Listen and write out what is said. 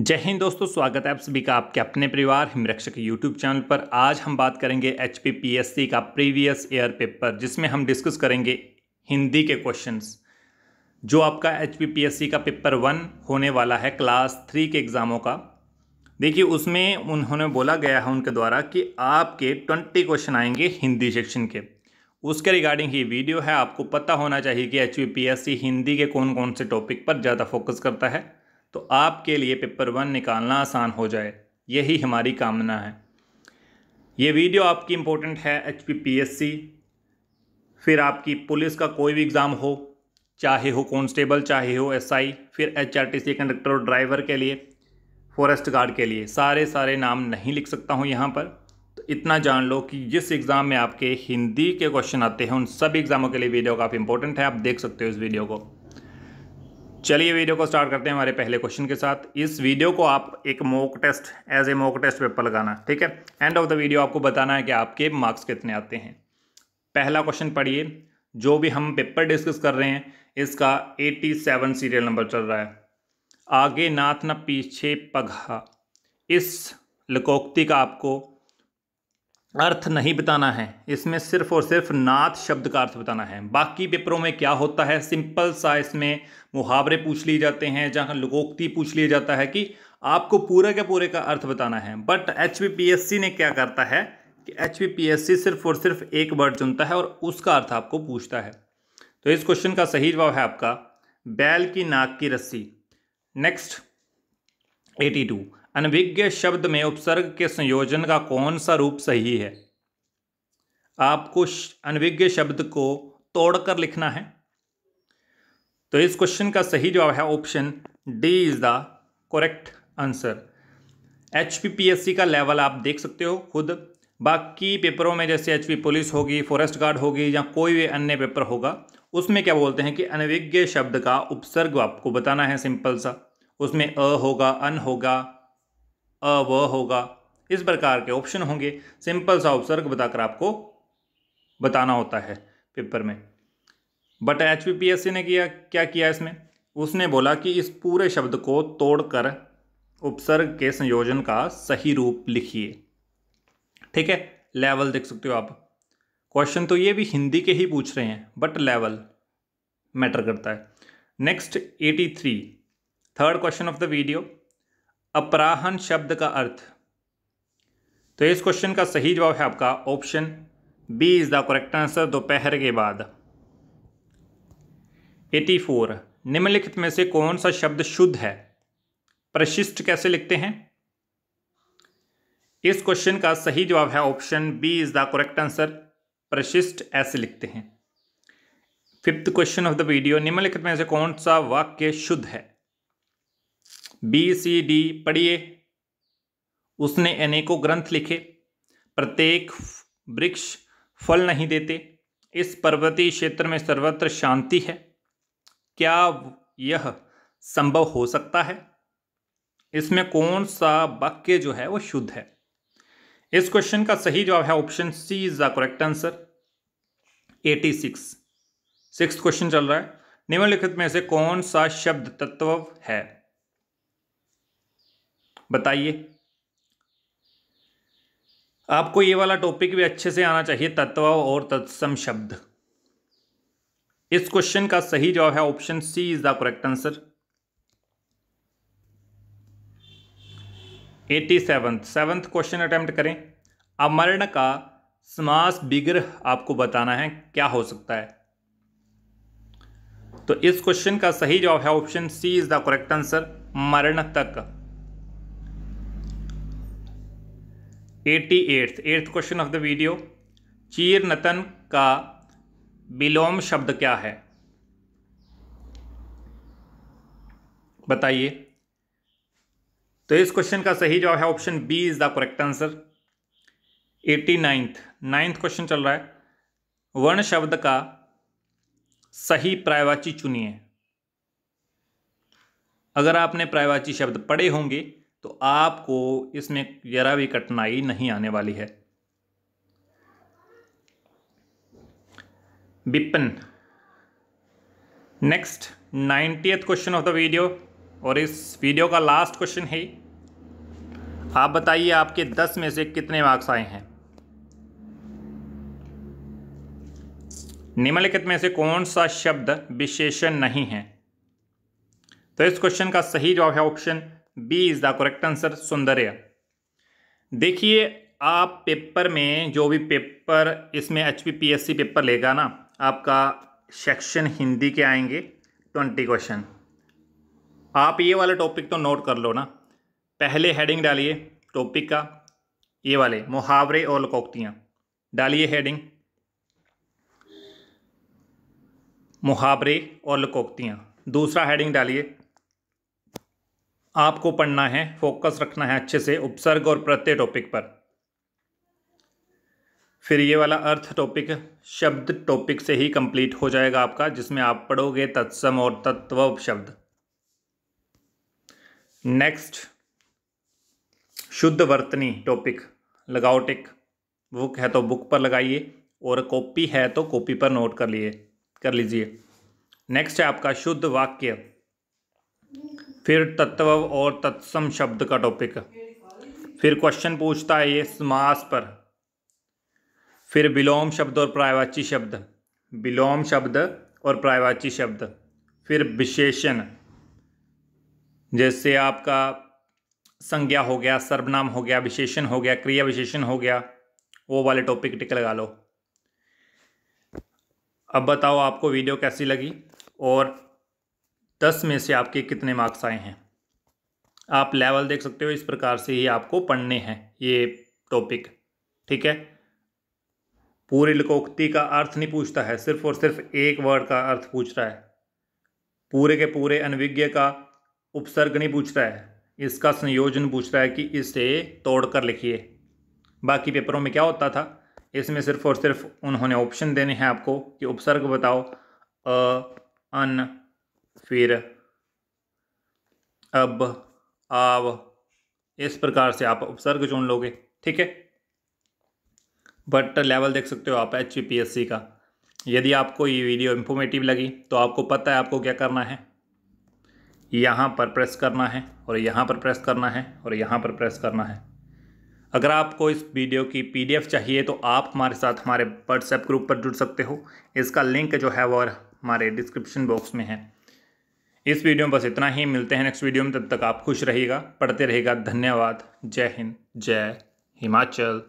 जय हिंद दोस्तों स्वागत है आप सभी का आपके अपने परिवार हिमरक्षक यूट्यूब चैनल पर आज हम बात करेंगे एच पी का प्रीवियस ईयर पेपर जिसमें हम डिस्कस करेंगे हिंदी के क्वेश्चंस जो आपका एच पी का पेपर वन होने वाला है क्लास थ्री के एग्ज़ामों का देखिए उसमें उन्होंने बोला गया है उनके द्वारा कि आपके ट्वेंटी क्वेश्चन आएंगे हिंदी सेक्शन के उसके रिगार्डिंग ये वीडियो है आपको पता होना चाहिए कि एच हिंदी के कौन कौन से टॉपिक पर ज़्यादा फोकस करता है तो आपके लिए पेपर वन निकालना आसान हो जाए यही हमारी कामना है ये वीडियो आपकी इम्पोर्टेंट है एच फिर आपकी पुलिस का कोई भी एग्ज़ाम हो चाहे हो कॉन्स्टेबल चाहे हो एसआई फिर एचआरटीसी कंडक्टर और ड्राइवर के लिए फॉरेस्ट गार्ड के लिए सारे सारे नाम नहीं लिख सकता हूँ यहाँ पर तो इतना जान लो कि जिस एग्ज़ाम में आपके हिंदी के क्वेश्चन आते हैं उन सब एग्ज़ामों के लिए वीडियो काफ़ी इंपॉर्टेंट है आप देख सकते हो इस वीडियो को चलिए वीडियो को स्टार्ट करते हैं हमारे पहले क्वेश्चन के साथ इस वीडियो को आप एक mock test as a mock test paper लगाना ठीक है एंड ऑफ द वीडियो आपको बताना है कि आपके मार्क्स कितने आते हैं पहला क्वेश्चन पढ़िए जो भी हम पेपर डिस्कस कर रहे हैं इसका 87 सीरियल नंबर चल रहा है आगे नाथ ना पीछे पघा इस लकोक्ति का आपको अर्थ नहीं बताना है इसमें सिर्फ और सिर्फ नाथ शब्द का अर्थ बताना है बाकी पेपरों में क्या होता है सिंपल सा इसमें मुहावरे पूछ लिए जाते हैं जहाँ लोकोक्ति पूछ लिया जाता है कि आपको पूरे के पूरे का अर्थ बताना है बट एच ने क्या करता है कि एच सिर्फ और सिर्फ एक वर्ड चुनता है और उसका अर्थ आपको पूछता है तो इस क्वेश्चन का सही जवाब है आपका बैल की नाक की रस्सी नेक्स्ट 82 अनभिज्ञ शब्द में उपसर्ग के संयोजन का कौन सा रूप सही है आपको अनभिज्ञ शब्द को तोड़कर लिखना है तो इस क्वेश्चन का सही जवाब है option D is the correct answer H का लेवल आप देख सकते हो खुद बाकी पेपरों में जैसे एच पुलिस होगी फॉरेस्ट गार्ड होगी या कोई भी अन्य पेपर होगा उसमें क्या बोलते हैं कि अनविज्ञ शब्द का उपसर्ग आपको बताना है सिंपल सा उसमें अ होगा अन होगा अ व होगा इस प्रकार के ऑप्शन होंगे सिंपल सा उपसर्ग बताकर आपको बताना होता है पेपर में but H P P S C ने किया क्या किया इसमें उसने बोला कि इस पूरे शब्द को तोड़कर उपसर्ग के संयोजन का सही रूप लिखिए ठीक है लेवल देख सकते हो आप क्वेश्चन तो ये भी हिंदी के ही पूछ रहे हैं बट लेवल मैटर करता है next at three third question of the video अपराहन शब्द का अर्थ तो इस क्वेश्चन का सही जवाब है आपका option B is the correct answer दोपहर के बाद 84 निम्नलिखित में से कौन सा शब्द शुद्ध है प्रशिष्ट कैसे लिखते हैं इस क्वेश्चन का सही जवाब है option B is the correct answer प्रशिष्ट ऐसे लिखते हैं fifth question of the video निम्नलिखित में से कौन सा वाक्य शुद्ध है बी सी डी पढ़िए उसने अनेकों ग्रंथ लिखे प्रत्येक वृक्ष फल नहीं देते इस पर्वतीय क्षेत्र में सर्वत्र शांति है क्या यह संभव हो सकता है इसमें कौन सा वाक्य जो है वो शुद्ध है इस क्वेश्चन का सही जवाब है option C is the correct answer at six six question चल रहा है निम्नलिखित में से कौन सा शब्द तत्व है बताइए आपको ये वाला टॉपिक भी अच्छे से आना चाहिए तत्व और तत्सम शब्द इस क्वेश्चन का सही जवाब है option C is the correct answer at seventh seventh question attempt करें अमरण का समास बिग्रह आपको बताना है क्या हो सकता है तो इस क्वेश्चन का सही जवाब है option C is the correct answer मरण तक at eighth eighth question of the video चीर नतन का विलोम शब्द क्या है बताइए तो इस क्वेश्चन का सही जवाब है option B is the correct answer at ninth ninth question चल रहा है वर्ण शब्द का सही प्रायवाची चुनिए अगर आपने प्रायवाची शब्द पढ़े होंगे तो आपको इसमें ज़रा भी कठिनाई नहीं आने वाली है विपन next ninetieth question of the video और इस वीडियो का लास्ट क्वेश्चन है आप बताइए आपके दस में से कितने मार्क्स आए हैं निम्नलिखित में से कौन सा शब्द विशेषण नहीं है तो इस क्वेश्चन का सही जवाब है option B is the correct answer सौंदर्य देखिए आप पेपर में जो भी पेपर इसमें एच पी पेपर लेगा ना आपका सेक्शन हिंदी के आएंगे ट्वेंटी क्वेश्चन आप ये वाला टॉपिक तो नोट कर लो ना पहले हेडिंग डालिए टॉपिक का ये वाले मुहावरे और लकोक्तियाँ डालिए हेडिंग मुहावरे और लकोक्तियाँ दूसरा हेडिंग डालिए आपको पढ़ना है फोकस रखना है अच्छे से उपसर्ग और प्रत्यय टॉपिक पर फिर ये वाला अर्थ टॉपिक शब्द टॉपिक से ही कंप्लीट हो जाएगा आपका जिसमें आप पढ़ोगे तत्सम और तत्व शब्द नेक्स्ट शुद्ध वर्तनी टॉपिक लगाओ टिक बुक है तो बुक पर लगाइए और कॉपी है तो कॉपी पर नोट कर लिए कर लीजिए नेक्स्ट है आपका शुद्ध वाक्य फिर तत्व और तत्सम शब्द का टॉपिक फिर क्वेश्चन पूछता है ये समास पर फिर विलोम शब्द और प्रायवाची शब्द विलोम शब्द और प्रायवाची शब्द फिर विशेषण जैसे आपका संज्ञा हो गया सर्वनाम हो गया विशेषण हो गया क्रिया विशेषण हो गया वो वाले टॉपिक टिक लगा लो अब बताओ आपको वीडियो कैसी लगी और दस में से आपके कितने मार्क्स आए हैं आप लेवल देख सकते हो इस प्रकार से ही आपको पढ़ने हैं ये टॉपिक ठीक है पूरी लिकोक्ति का अर्थ नहीं पूछता है सिर्फ और सिर्फ एक वर्ड का अर्थ पूछ रहा है पूरे के पूरे अनविज्ञ का उपसर्ग नहीं पूछ रहा है इसका संयोजन पूछ रहा है कि इसे तोड़कर लिखिए बाकी पेपरों में क्या होता था इसमें सिर्फ और सिर्फ उन्होंने ऑप्शन देने हैं आपको कि उपसर्ग बताओ अ अन फिर अब आव इस प्रकार से आप उपसर्ग चुन लोगे ठीक है बट लेवल देख सकते हो आप एच पी का यदि आपको ये वीडियो इन्फॉर्मेटिव लगी तो आपको पता है आपको क्या करना है यहाँ पर प्रेस करना है और यहाँ पर प्रेस करना है और यहाँ पर प्रेस करना है अगर आपको इस वीडियो की पीडीएफ चाहिए तो आप हमारे साथ हमारे व्हाट्सएप ग्रुप पर जुड़ सकते हो इसका लिंक जो है वह हमारे डिस्क्रिप्शन बॉक्स में है इस वीडियो में बस इतना ही मिलते हैं नेक्स्ट वीडियो में तब तक आप खुश रहिएगा पढ़ते रहेगा धन्यवाद जय हिंद जय हिमाचल